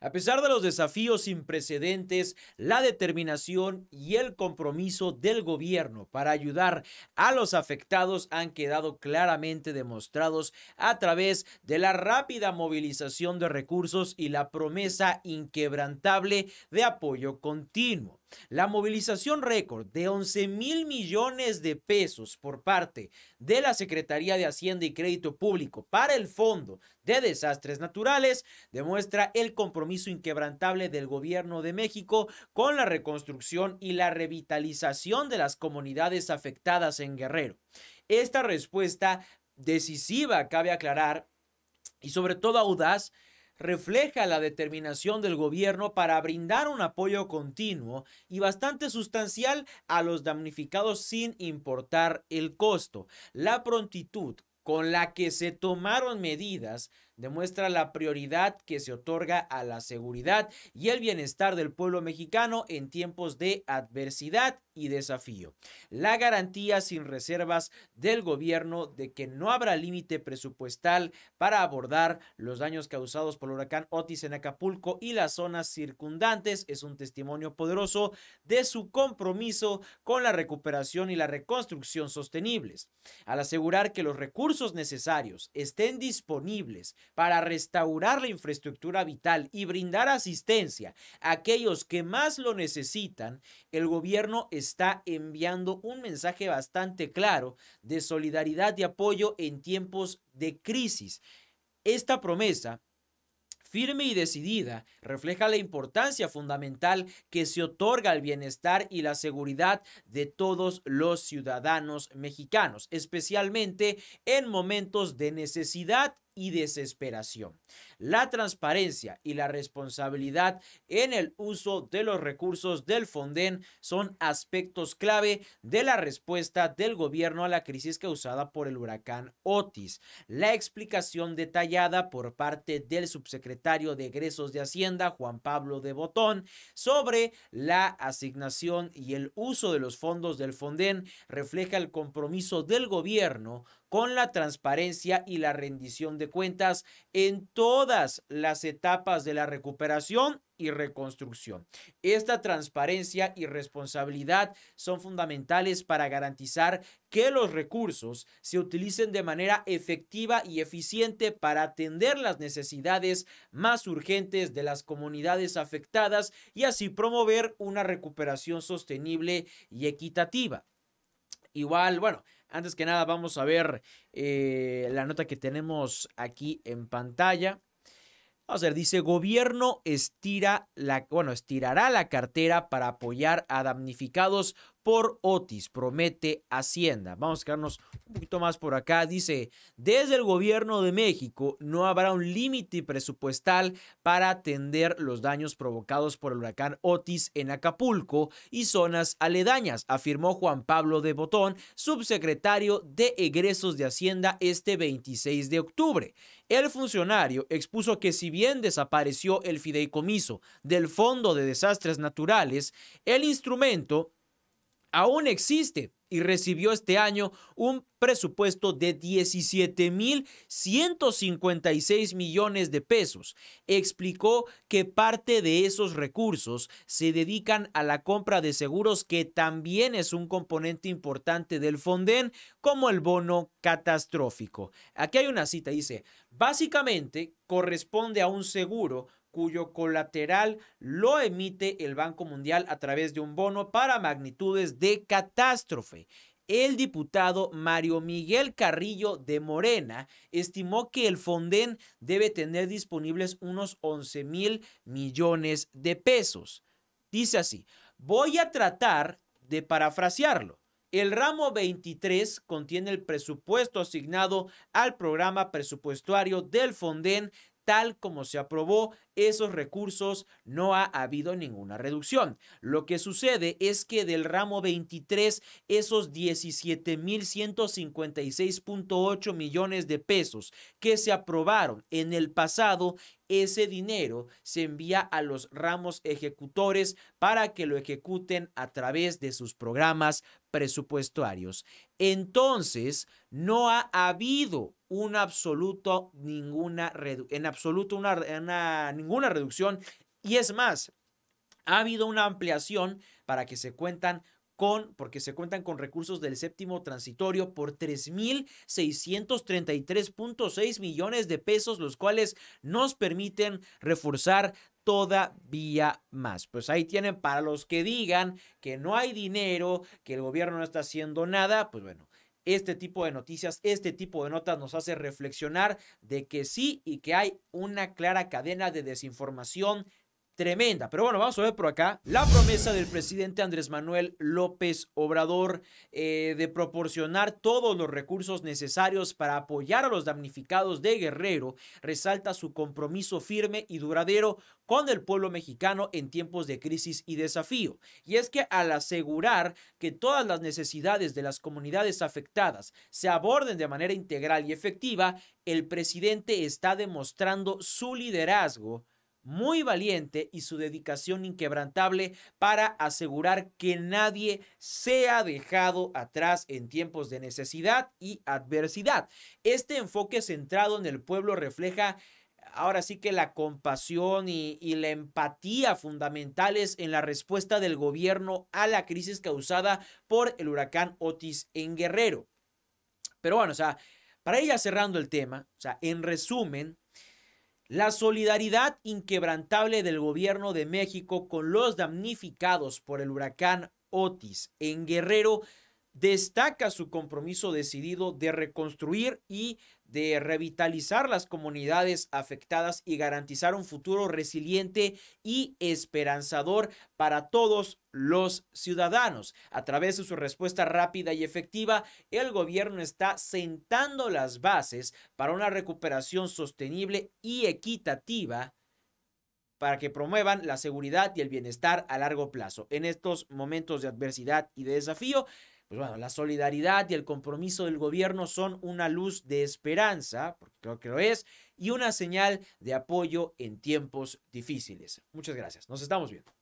A pesar de los desafíos sin precedentes, la determinación y el compromiso del gobierno para ayudar a los afectados han quedado claramente demostrados a través de la rápida movilización de recursos y la promesa inquebrantable de apoyo continuo. La movilización récord de 11 mil millones de pesos por parte de la Secretaría de Hacienda y Crédito Público para el Fondo de Desastres Naturales demuestra el compromiso inquebrantable del gobierno de México con la reconstrucción y la revitalización de las comunidades afectadas en Guerrero. Esta respuesta decisiva, cabe aclarar, y sobre todo audaz, refleja la determinación del gobierno para brindar un apoyo continuo y bastante sustancial a los damnificados sin importar el costo. La prontitud con la que se tomaron medidas demuestra la prioridad que se otorga a la seguridad y el bienestar del pueblo mexicano en tiempos de adversidad y desafío. La garantía sin reservas del gobierno de que no habrá límite presupuestal para abordar los daños causados por el huracán Otis en Acapulco y las zonas circundantes es un testimonio poderoso de su compromiso con la recuperación y la reconstrucción sostenibles. Al asegurar que los recursos necesarios estén disponibles para restaurar la infraestructura vital y brindar asistencia a aquellos que más lo necesitan, el gobierno está enviando un mensaje bastante claro de solidaridad y apoyo en tiempos de crisis. Esta promesa firme y decidida, refleja la importancia fundamental que se otorga al bienestar y la seguridad de todos los ciudadanos mexicanos, especialmente en momentos de necesidad y desesperación. La transparencia y la responsabilidad en el uso de los recursos del Fonden son aspectos clave de la respuesta del gobierno a la crisis causada por el huracán Otis. La explicación detallada por parte del subsecretario de egresos de Hacienda, Juan Pablo de Botón, sobre la asignación y el uso de los fondos del Fonden refleja el compromiso del gobierno con la transparencia y la rendición de cuentas en todas las etapas de la recuperación y reconstrucción. Esta transparencia y responsabilidad son fundamentales para garantizar que los recursos se utilicen de manera efectiva y eficiente para atender las necesidades más urgentes de las comunidades afectadas y así promover una recuperación sostenible y equitativa. Igual, bueno, antes que nada, vamos a ver eh, la nota que tenemos aquí en pantalla. Vamos a ver, dice, gobierno estira la, bueno, estirará la cartera para apoyar a damnificados por Otis, promete Hacienda. Vamos a quedarnos un poquito más por acá. Dice, desde el gobierno de México no habrá un límite presupuestal para atender los daños provocados por el huracán Otis en Acapulco y zonas aledañas, afirmó Juan Pablo de Botón, subsecretario de egresos de Hacienda este 26 de octubre. El funcionario expuso que si bien desapareció el fideicomiso del Fondo de Desastres Naturales, el instrumento aún existe y recibió este año un presupuesto de 17.156 millones de pesos. Explicó que parte de esos recursos se dedican a la compra de seguros que también es un componente importante del Fonden como el bono catastrófico. Aquí hay una cita, dice, básicamente corresponde a un seguro cuyo colateral lo emite el Banco Mundial a través de un bono para magnitudes de catástrofe. El diputado Mario Miguel Carrillo de Morena estimó que el Fonden debe tener disponibles unos 11 mil millones de pesos. Dice así, voy a tratar de parafrasearlo. El ramo 23 contiene el presupuesto asignado al programa presupuestario del Fonden tal como se aprobó esos recursos no ha habido ninguna reducción. Lo que sucede es que del ramo 23, esos 17.156.8 millones de pesos que se aprobaron en el pasado, ese dinero se envía a los ramos ejecutores para que lo ejecuten a través de sus programas presupuestarios. Entonces, no ha habido un absoluto, ninguna, en absoluto una, ninguna reducción y es más, ha habido una ampliación para que se cuentan con, porque se cuentan con recursos del séptimo transitorio por 3.633.6 millones de pesos, los cuales nos permiten reforzar todavía más. Pues ahí tienen para los que digan que no hay dinero, que el gobierno no está haciendo nada, pues bueno, este tipo de noticias, este tipo de notas nos hace reflexionar de que sí y que hay una clara cadena de desinformación tremenda. Pero bueno, vamos a ver por acá la promesa del presidente Andrés Manuel López Obrador eh, de proporcionar todos los recursos necesarios para apoyar a los damnificados de Guerrero. Resalta su compromiso firme y duradero con el pueblo mexicano en tiempos de crisis y desafío. Y es que al asegurar que todas las necesidades de las comunidades afectadas se aborden de manera integral y efectiva, el presidente está demostrando su liderazgo muy valiente y su dedicación inquebrantable para asegurar que nadie sea dejado atrás en tiempos de necesidad y adversidad. Este enfoque centrado en el pueblo refleja ahora sí que la compasión y, la empatía fundamentales en la respuesta del gobierno a la crisis causada por el huracán Otis en Guerrero. Pero bueno, o sea, para ir cerrando el tema, o sea, en resumen, la solidaridad inquebrantable del gobierno de México con los damnificados por el huracán Otis en Guerrero destaca su compromiso decidido de reconstruir y de revitalizar las comunidades afectadas y garantizar un futuro resiliente y esperanzador para todos los ciudadanos. A través de su respuesta rápida y efectiva, el gobierno está sentando las bases para una recuperación sostenible y equitativa para que promuevan la seguridad y el bienestar a largo plazo. En estos momentos de adversidad y de desafío, pues bueno, la solidaridad y el compromiso del gobierno son una luz de esperanza, porque creo que lo es, y una señal de apoyo en tiempos difíciles. Muchas gracias. Nos estamos viendo.